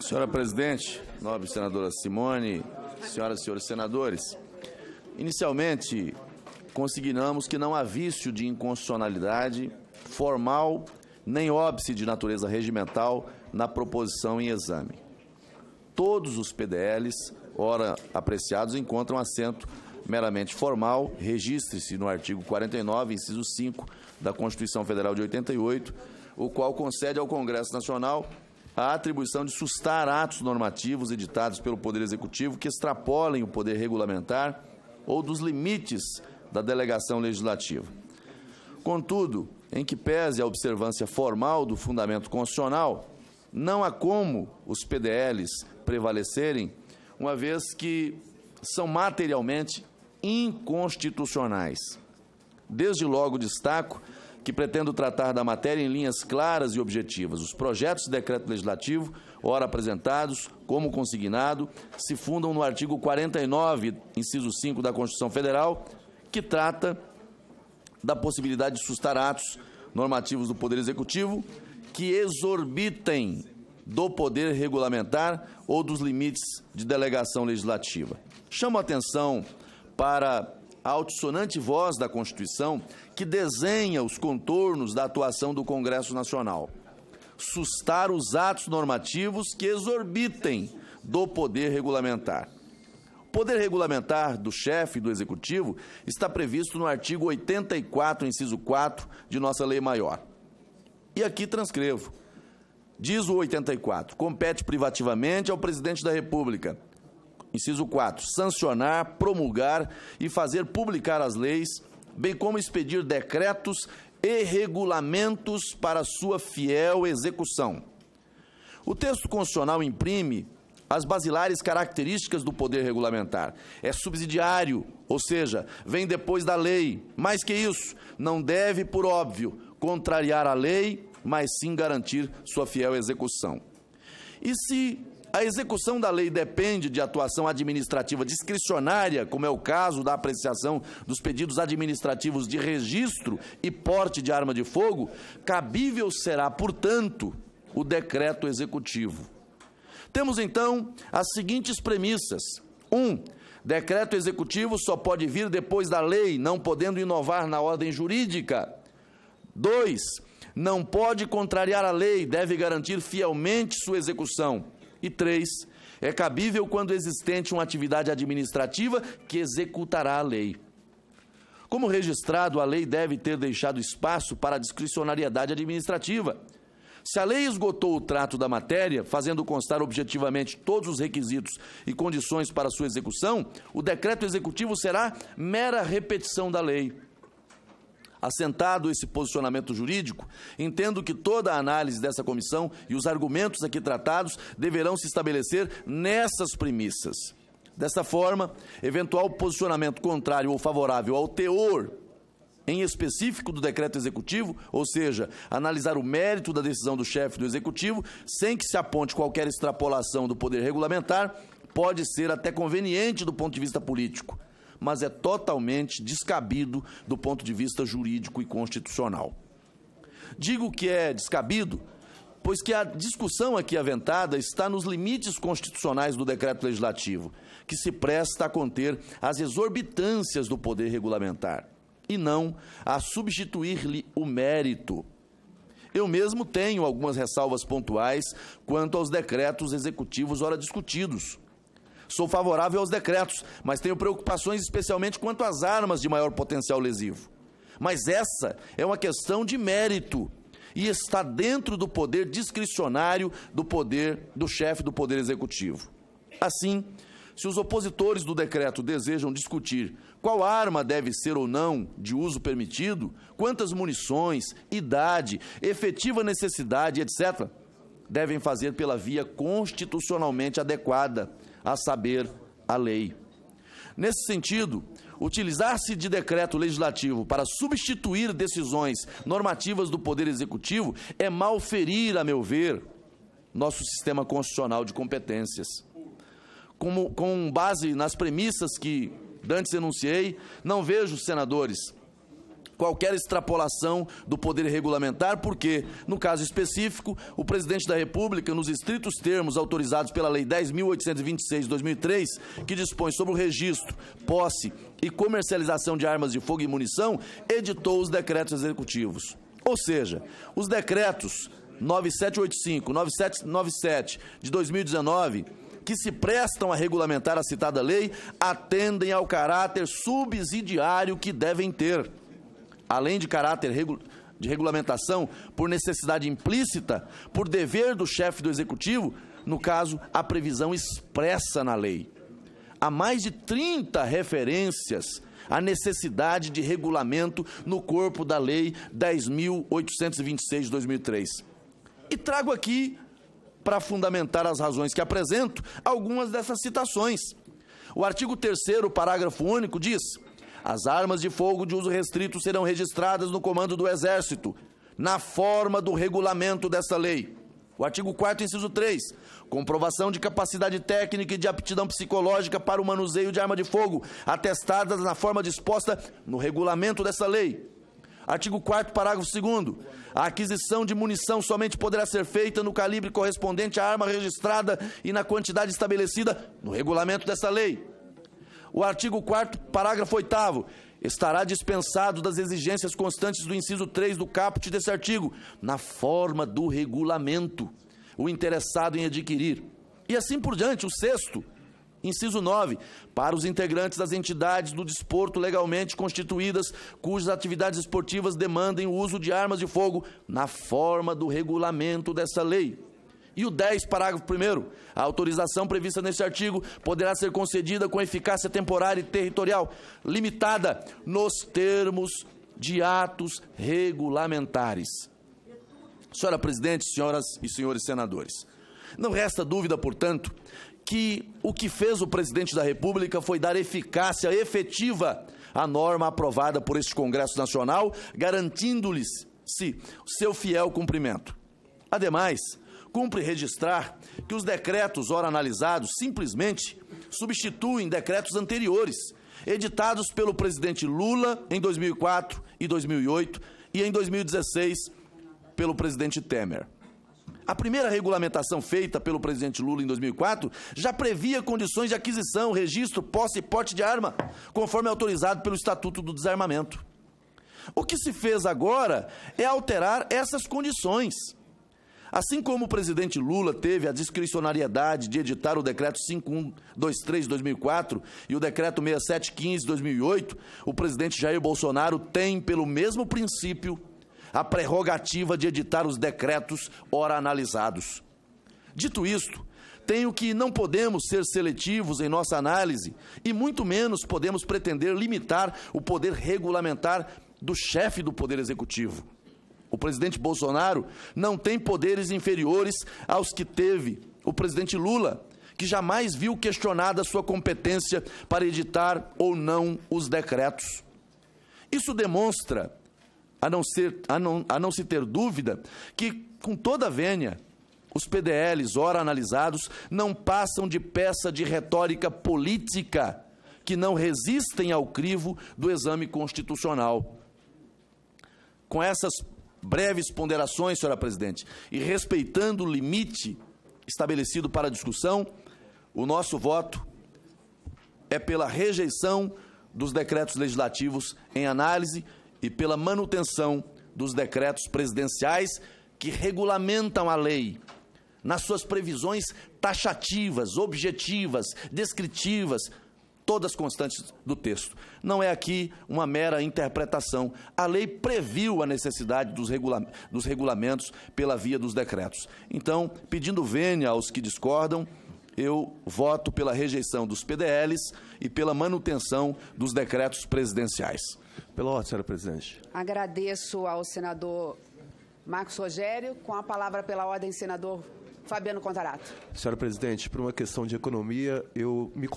Senhora presidente, nobre senadora Simone, senhoras e senhores senadores, inicialmente consignamos que não há vício de inconstitucionalidade formal nem óbice de natureza regimental na proposição em exame. Todos os PDLs, ora apreciados, encontram assento meramente formal, registre-se no artigo 49, inciso 5 da Constituição Federal de 88, o qual concede ao Congresso Nacional a atribuição de sustar atos normativos editados pelo Poder Executivo que extrapolem o poder regulamentar ou dos limites da delegação legislativa. Contudo, em que pese a observância formal do fundamento constitucional, não há como os PDLs prevalecerem, uma vez que são materialmente inconstitucionais. Desde logo destaco que pretendo tratar da matéria em linhas claras e objetivas. Os projetos de decreto legislativo, ora apresentados, como consignado, se fundam no artigo 49, inciso 5 da Constituição Federal, que trata da possibilidade de sustar atos normativos do Poder Executivo que exorbitem do poder regulamentar ou dos limites de delegação legislativa. Chamo a atenção para a altissonante voz da Constituição que desenha os contornos da atuação do Congresso Nacional. Sustar os atos normativos que exorbitem do poder regulamentar. O poder regulamentar do chefe do executivo está previsto no artigo 84, inciso 4 de nossa lei maior. E aqui transcrevo. Diz o 84: compete privativamente ao presidente da República Inciso 4. Sancionar, promulgar e fazer publicar as leis, bem como expedir decretos e regulamentos para sua fiel execução. O texto constitucional imprime as basilares características do poder regulamentar. É subsidiário, ou seja, vem depois da lei. Mais que isso, não deve, por óbvio, contrariar a lei, mas sim garantir sua fiel execução. E se a execução da lei depende de atuação administrativa discricionária, como é o caso da apreciação dos pedidos administrativos de registro e porte de arma de fogo. Cabível será, portanto, o decreto executivo. Temos então as seguintes premissas: 1. Um, decreto executivo só pode vir depois da lei, não podendo inovar na ordem jurídica. 2. Não pode contrariar a lei, deve garantir fielmente sua execução. E três, é cabível quando existente uma atividade administrativa que executará a lei. Como registrado, a lei deve ter deixado espaço para a discricionariedade administrativa. Se a lei esgotou o trato da matéria, fazendo constar objetivamente todos os requisitos e condições para sua execução, o decreto executivo será mera repetição da lei. Assentado esse posicionamento jurídico, entendo que toda a análise dessa comissão e os argumentos aqui tratados deverão se estabelecer nessas premissas. Desta forma, eventual posicionamento contrário ou favorável ao teor em específico do decreto executivo, ou seja, analisar o mérito da decisão do chefe do executivo, sem que se aponte qualquer extrapolação do poder regulamentar, pode ser até conveniente do ponto de vista político mas é totalmente descabido do ponto de vista jurídico e constitucional. Digo que é descabido, pois que a discussão aqui aventada está nos limites constitucionais do decreto legislativo, que se presta a conter as exorbitâncias do poder regulamentar, e não a substituir-lhe o mérito. Eu mesmo tenho algumas ressalvas pontuais quanto aos decretos executivos ora discutidos Sou favorável aos decretos, mas tenho preocupações especialmente quanto às armas de maior potencial lesivo. Mas essa é uma questão de mérito e está dentro do poder discricionário do poder do chefe do poder executivo. Assim, se os opositores do decreto desejam discutir qual arma deve ser ou não de uso permitido, quantas munições, idade, efetiva necessidade, etc., devem fazer pela via constitucionalmente adequada, a saber, a lei. Nesse sentido, utilizar-se de decreto legislativo para substituir decisões normativas do Poder Executivo é malferir, a meu ver, nosso sistema constitucional de competências. Como, com base nas premissas que dantes enunciei, não vejo, senadores, qualquer extrapolação do poder regulamentar, porque, no caso específico, o presidente da República, nos estritos termos autorizados pela Lei 10.826 de 2003, que dispõe sobre o registro, posse e comercialização de armas de fogo e munição, editou os decretos executivos. Ou seja, os decretos 9785, 9797 de 2019 que se prestam a regulamentar a citada lei atendem ao caráter subsidiário que devem ter além de caráter de regulamentação, por necessidade implícita, por dever do chefe do executivo, no caso, a previsão expressa na lei. Há mais de 30 referências à necessidade de regulamento no corpo da Lei 10.826 de 2003. E trago aqui, para fundamentar as razões que apresento, algumas dessas citações. O artigo 3, parágrafo único, diz: as armas de fogo de uso restrito serão registradas no comando do Exército, na forma do regulamento dessa lei. O artigo 4, inciso 3. Comprovação de capacidade técnica e de aptidão psicológica para o manuseio de arma de fogo, atestadas na forma disposta no regulamento dessa lei. Artigo 4, parágrafo 2. A aquisição de munição somente poderá ser feita no calibre correspondente à arma registrada e na quantidade estabelecida no regulamento dessa lei o artigo 4 parágrafo 8 estará dispensado das exigências constantes do inciso 3 do caput desse artigo, na forma do regulamento, o interessado em adquirir. E assim por diante, o sexto, Inciso 9. Para os integrantes das entidades do desporto legalmente constituídas, cujas atividades esportivas demandem o uso de armas de fogo, na forma do regulamento dessa lei. E o 10, parágrafo 1. A autorização prevista neste artigo poderá ser concedida com eficácia temporária e territorial, limitada nos termos de atos regulamentares. Senhora presidente, senhoras e senhores senadores, não resta dúvida, portanto, que o que fez o presidente da República foi dar eficácia efetiva à norma aprovada por este Congresso Nacional, garantindo-lhes se seu fiel cumprimento. Ademais, cumpre registrar que os decretos ora analisados simplesmente substituem decretos anteriores, editados pelo presidente Lula em 2004 e 2008 e em 2016 pelo presidente Temer. A primeira regulamentação feita pelo presidente Lula em 2004 já previa condições de aquisição, registro, posse e porte de arma, conforme autorizado pelo Estatuto do Desarmamento. O que se fez agora é alterar essas condições Assim como o presidente Lula teve a discricionariedade de editar o decreto 5123 de 2004 e o decreto 6715 de 2008, o presidente Jair Bolsonaro tem, pelo mesmo princípio, a prerrogativa de editar os decretos ora analisados. Dito isto, tenho que não podemos ser seletivos em nossa análise e muito menos podemos pretender limitar o poder regulamentar do chefe do Poder Executivo. O presidente Bolsonaro não tem poderes inferiores aos que teve o presidente Lula, que jamais viu questionada sua competência para editar ou não os decretos. Isso demonstra, a não, ser, a não, a não se ter dúvida, que com toda a vênia, os PDLs, ora analisados, não passam de peça de retórica política que não resistem ao crivo do exame constitucional. Com essas breves ponderações, senhora presidente, e respeitando o limite estabelecido para a discussão, o nosso voto é pela rejeição dos decretos legislativos em análise e pela manutenção dos decretos presidenciais que regulamentam a lei nas suas previsões taxativas, objetivas, descritivas, todas constantes do texto. Não é aqui uma mera interpretação. A lei previu a necessidade dos, regula dos regulamentos pela via dos decretos. Então, pedindo vênia aos que discordam, eu voto pela rejeição dos PDLs e pela manutenção dos decretos presidenciais. Pela ordem, senhora presidente. Agradeço ao senador Marcos Rogério. Com a palavra pela ordem, senador Fabiano Contarato. Senhora presidente, por uma questão de economia, eu me